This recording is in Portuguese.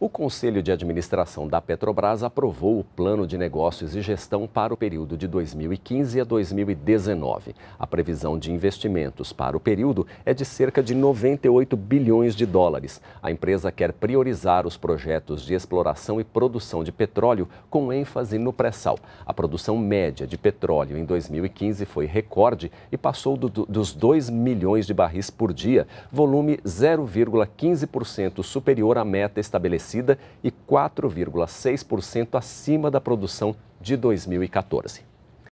O Conselho de Administração da Petrobras aprovou o plano de negócios e gestão para o período de 2015 a 2019. A previsão de investimentos para o período é de cerca de 98 bilhões de dólares. A empresa quer priorizar os projetos de exploração e produção de petróleo com ênfase no pré-sal. A produção média de petróleo em 2015 foi recorde e passou do, dos 2 milhões de barris por dia, volume 0,15% superior à meta estabelecida e 4,6% acima da produção de 2014.